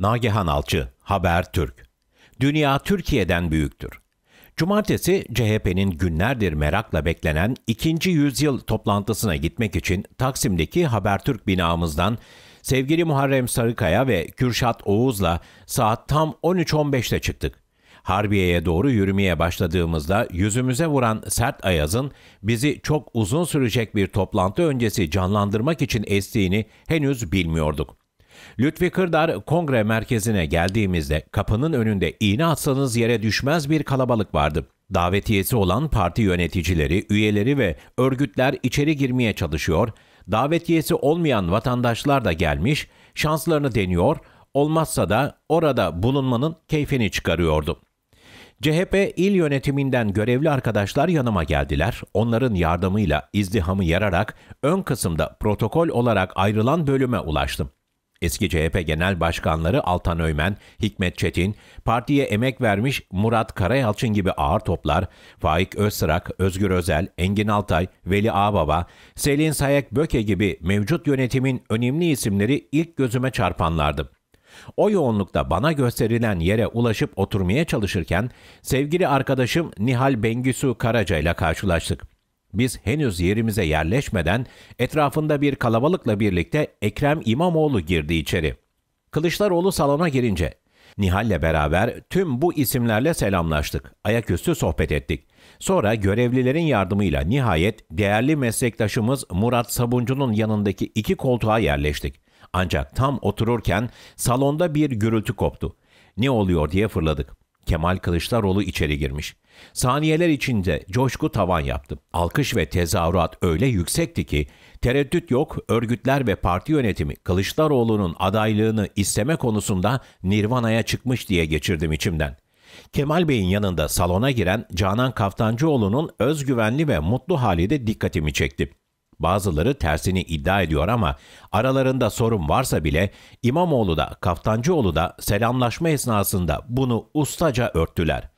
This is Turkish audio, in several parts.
Nagihan Alçı, Haber Türk. Dünya Türkiye'den büyüktür. Cumartesi CHP'nin günlerdir merakla beklenen ikinci yüzyıl toplantısına gitmek için Taksim'deki Habertürk binamızdan sevgili Muharrem Sarıkaya ve Kürşat Oğuz'la saat tam 13.15'te çıktık. Harbiye'ye doğru yürümeye başladığımızda yüzümüze vuran sert ayazın bizi çok uzun sürecek bir toplantı öncesi canlandırmak için estiğini henüz bilmiyorduk. Lütfi Kırdar kongre merkezine geldiğimizde kapının önünde iğne atsanız yere düşmez bir kalabalık vardı. Davetiyesi olan parti yöneticileri, üyeleri ve örgütler içeri girmeye çalışıyor, davetiyesi olmayan vatandaşlar da gelmiş, şanslarını deniyor, olmazsa da orada bulunmanın keyfini çıkarıyordu. CHP il yönetiminden görevli arkadaşlar yanıma geldiler. Onların yardımıyla izdihamı yararak ön kısımda protokol olarak ayrılan bölüme ulaştım. Eski CHP Genel Başkanları Altan Öymen, Hikmet Çetin, partiye emek vermiş Murat Karayalçın gibi ağır toplar, Faik Özsırak, Özgür Özel, Engin Altay, Veli Ağbaba, Selin Sayak Böke gibi mevcut yönetimin önemli isimleri ilk gözüme çarpanlardı. O yoğunlukta bana gösterilen yere ulaşıp oturmaya çalışırken sevgili arkadaşım Nihal Bengisu Karaca ile karşılaştık. Biz henüz yerimize yerleşmeden etrafında bir kalabalıkla birlikte Ekrem İmamoğlu girdi içeri. Kılıçdaroğlu salona girince Nihal'le beraber tüm bu isimlerle selamlaştık. Ayaküstü sohbet ettik. Sonra görevlilerin yardımıyla nihayet değerli meslektaşımız Murat Sabuncu'nun yanındaki iki koltuğa yerleştik. Ancak tam otururken salonda bir gürültü koptu. Ne oluyor diye fırladık. Kemal Kılıçdaroğlu içeri girmiş. Saniyeler içinde coşku tavan yaptı. Alkış ve tezahürat öyle yüksekti ki tereddüt yok örgütler ve parti yönetimi Kılıçdaroğlu'nun adaylığını isteme konusunda nirvanaya çıkmış diye geçirdim içimden. Kemal Bey'in yanında salona giren Canan Kaftancıoğlu'nun özgüvenli ve mutlu hali de dikkatimi çekti. Bazıları tersini iddia ediyor ama aralarında sorun varsa bile İmamoğlu da Kaftancıoğlu da selamlaşma esnasında bunu ustaca örttüler.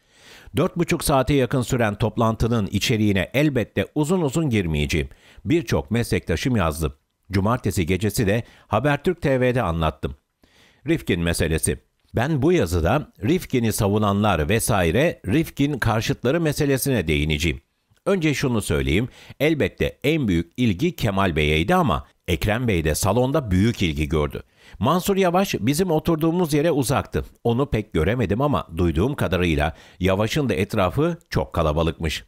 4,5 saate yakın süren toplantının içeriğine elbette uzun uzun girmeyeceğim. Birçok meslektaşım yazdı. Cumartesi gecesi de Habertürk TV'de anlattım. Rifkin meselesi. Ben bu yazıda Rifkin'i savunanlar vesaire Rifkin karşıtları meselesine değineceğim. Önce şunu söyleyeyim, elbette en büyük ilgi Kemal Bey'eydi ama Ekrem Bey de salonda büyük ilgi gördü. Mansur Yavaş bizim oturduğumuz yere uzaktı. Onu pek göremedim ama duyduğum kadarıyla Yavaş'ın da etrafı çok kalabalıkmış.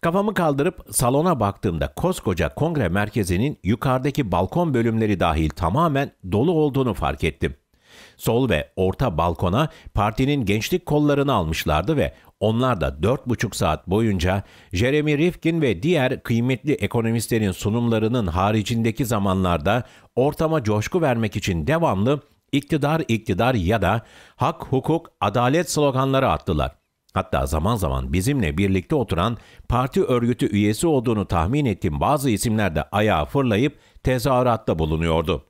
Kafamı kaldırıp salona baktığımda koskoca kongre merkezinin yukarıdaki balkon bölümleri dahil tamamen dolu olduğunu fark ettim. Sol ve orta balkona partinin gençlik kollarını almışlardı ve onlar da 4,5 saat boyunca Jeremy Rifkin ve diğer kıymetli ekonomistlerin sunumlarının haricindeki zamanlarda ortama coşku vermek için devamlı iktidar iktidar ya da hak hukuk adalet sloganları attılar. Hatta zaman zaman bizimle birlikte oturan parti örgütü üyesi olduğunu tahmin ettiğim bazı isimler de ayağa fırlayıp tezahüratta bulunuyordu.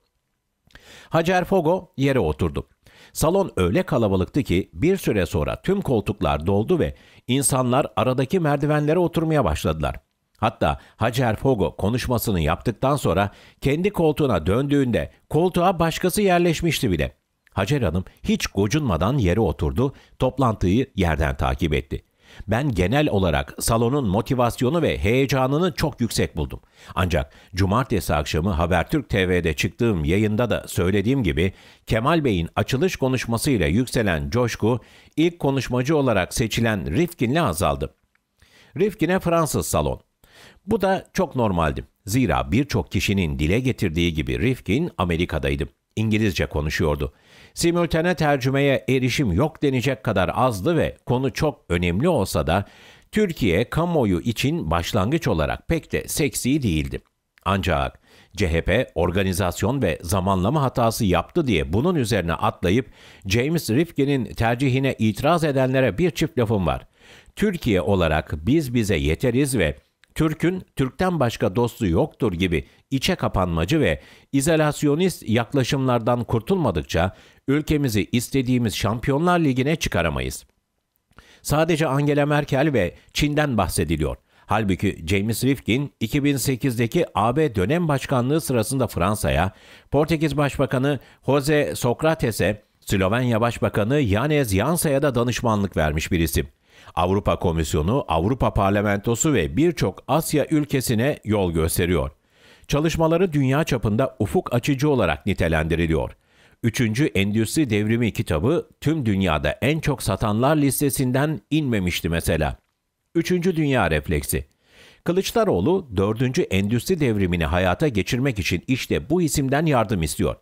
Hacer Fogo yere oturdu. Salon öyle kalabalıktı ki bir süre sonra tüm koltuklar doldu ve insanlar aradaki merdivenlere oturmaya başladılar. Hatta Hacer Fogo konuşmasını yaptıktan sonra kendi koltuğuna döndüğünde koltuğa başkası yerleşmişti bile. Hacer Hanım hiç gocunmadan yere oturdu, toplantıyı yerden takip etti. Ben genel olarak salonun motivasyonu ve heyecanını çok yüksek buldum. Ancak cumartesi akşamı Habertürk TV'de çıktığım yayında da söylediğim gibi Kemal Bey'in açılış konuşmasıyla yükselen coşku ilk konuşmacı olarak seçilen Rifkin'le azaldı. Rifkin'e Fransız salon. Bu da çok normaldi. Zira birçok kişinin dile getirdiği gibi Rifkin Amerika'daydı. İngilizce konuşuyordu. Simultane tercümeye erişim yok denecek kadar azdı ve konu çok önemli olsa da Türkiye kamuoyu için başlangıç olarak pek de seksi değildi. Ancak CHP organizasyon ve zamanlama hatası yaptı diye bunun üzerine atlayıp James Rifkin'in tercihine itiraz edenlere bir çift lafım var. Türkiye olarak biz bize yeteriz ve Türk'ün Türk'ten başka dostu yoktur gibi içe kapanmacı ve izolasyonist yaklaşımlardan kurtulmadıkça ülkemizi istediğimiz Şampiyonlar Ligi'ne çıkaramayız. Sadece Angela Merkel ve Çin'den bahsediliyor. Halbuki James Rifkin 2008'deki AB dönem başkanlığı sırasında Fransa'ya, Portekiz Başbakanı Jose Socrates'e, Slovenya Başbakanı Janez Jansa'ya da danışmanlık vermiş bir isim. Avrupa Komisyonu, Avrupa Parlamentosu ve birçok Asya ülkesine yol gösteriyor. Çalışmaları dünya çapında ufuk açıcı olarak nitelendiriliyor. Üçüncü Endüstri Devrimi kitabı tüm dünyada en çok satanlar listesinden inmemişti mesela. Üçüncü Dünya Refleksi Kılıçdaroğlu, dördüncü Endüstri Devrimi'ni hayata geçirmek için işte bu isimden yardım istiyor.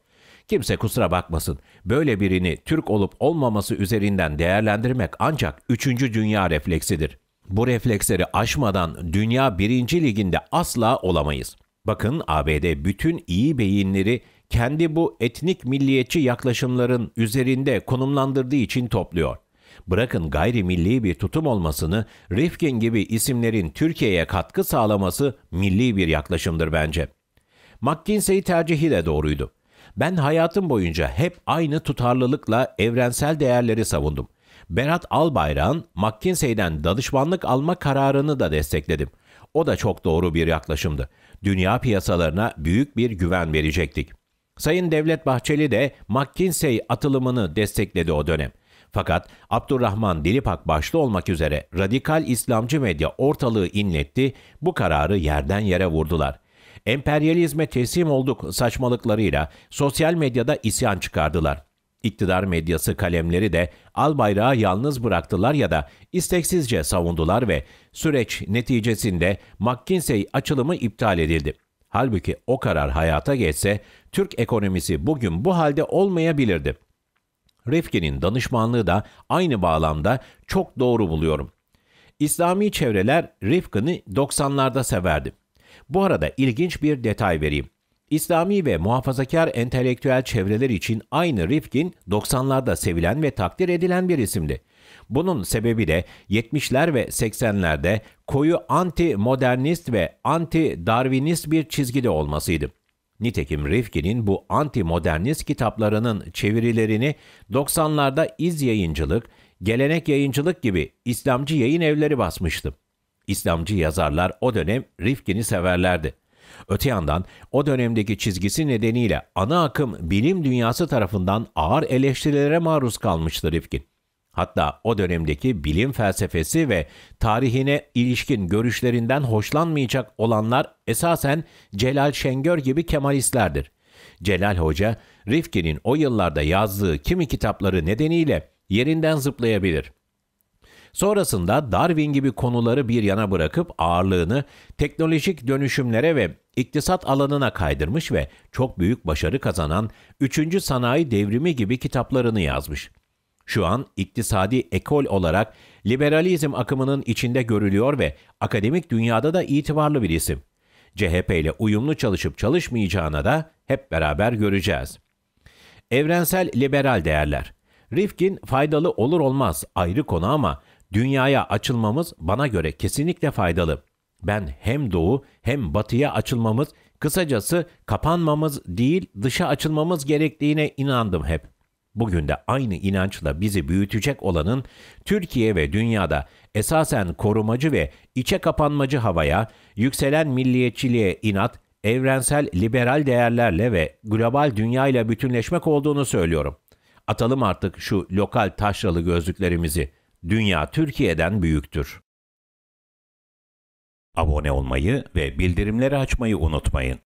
Kimse kusura bakmasın. Böyle birini Türk olup olmaması üzerinden değerlendirmek ancak 3. dünya refleksidir. Bu refleksleri aşmadan dünya 1. liginde asla olamayız. Bakın ABD bütün iyi beyinleri kendi bu etnik milliyetçi yaklaşımların üzerinde konumlandırdığı için topluyor. Bırakın gayrimilli bir tutum olmasını, Rifkin gibi isimlerin Türkiye'ye katkı sağlaması milli bir yaklaşımdır bence. McKinsey tercihi de doğruydu. Ben hayatım boyunca hep aynı tutarlılıkla evrensel değerleri savundum. Berat Albayrak'ın McKinsey'den danışmanlık alma kararını da destekledim. O da çok doğru bir yaklaşımdı. Dünya piyasalarına büyük bir güven verecektik. Sayın Devlet Bahçeli de McKinsey atılımını destekledi o dönem. Fakat Abdurrahman Dilipak başta olmak üzere radikal İslamcı medya ortalığı inletti, bu kararı yerden yere vurdular. Emperyalizme teslim olduk saçmalıklarıyla sosyal medyada isyan çıkardılar. İktidar medyası kalemleri de Albayrağı yalnız bıraktılar ya da isteksizce savundular ve süreç neticesinde McKinsey açılımı iptal edildi. Halbuki o karar hayata geçse Türk ekonomisi bugün bu halde olmayabilirdi. Rifkin'in danışmanlığı da aynı bağlamda çok doğru buluyorum. İslami çevreler Rifkin'i 90'larda severdi. Bu arada ilginç bir detay vereyim. İslami ve muhafazakar entelektüel çevreler için aynı Rifkin 90'larda sevilen ve takdir edilen bir isimdi. Bunun sebebi de 70'ler ve 80'lerde koyu anti-modernist ve anti-darwinist bir çizgide olmasıydı. Nitekim Rifkin'in bu anti-modernist kitaplarının çevirilerini 90'larda iz yayıncılık, gelenek yayıncılık gibi İslamcı yayın evleri basmıştı. İslamcı yazarlar o dönem Rifkin'i severlerdi. Öte yandan o dönemdeki çizgisi nedeniyle ana akım bilim dünyası tarafından ağır eleştirilere maruz kalmıştı Rifkin. Hatta o dönemdeki bilim felsefesi ve tarihine ilişkin görüşlerinden hoşlanmayacak olanlar esasen Celal Şengör gibi Kemalistlerdir. Celal Hoca, Rifkin'in o yıllarda yazdığı kimi kitapları nedeniyle yerinden zıplayabilir. Sonrasında Darwin gibi konuları bir yana bırakıp ağırlığını teknolojik dönüşümlere ve iktisat alanına kaydırmış ve çok büyük başarı kazanan 3. Sanayi Devrimi gibi kitaplarını yazmış. Şu an iktisadi ekol olarak liberalizm akımının içinde görülüyor ve akademik dünyada da itibarlı bir isim. CHP ile uyumlu çalışıp çalışmayacağına da hep beraber göreceğiz. Evrensel liberal değerler Rifkin faydalı olur olmaz ayrı konu ama Dünyaya açılmamız bana göre kesinlikle faydalı. Ben hem doğu hem batıya açılmamız, kısacası kapanmamız değil dışa açılmamız gerektiğine inandım hep. Bugün de aynı inançla bizi büyütecek olanın Türkiye ve dünyada esasen korumacı ve içe kapanmacı havaya, yükselen milliyetçiliğe inat, evrensel liberal değerlerle ve global dünya ile bütünleşmek olduğunu söylüyorum. Atalım artık şu lokal taşralı gözlüklerimizi.'' dünya Türkiye'den büyüktür. Abone olmayı ve bildirimleri açmayı unutmayın.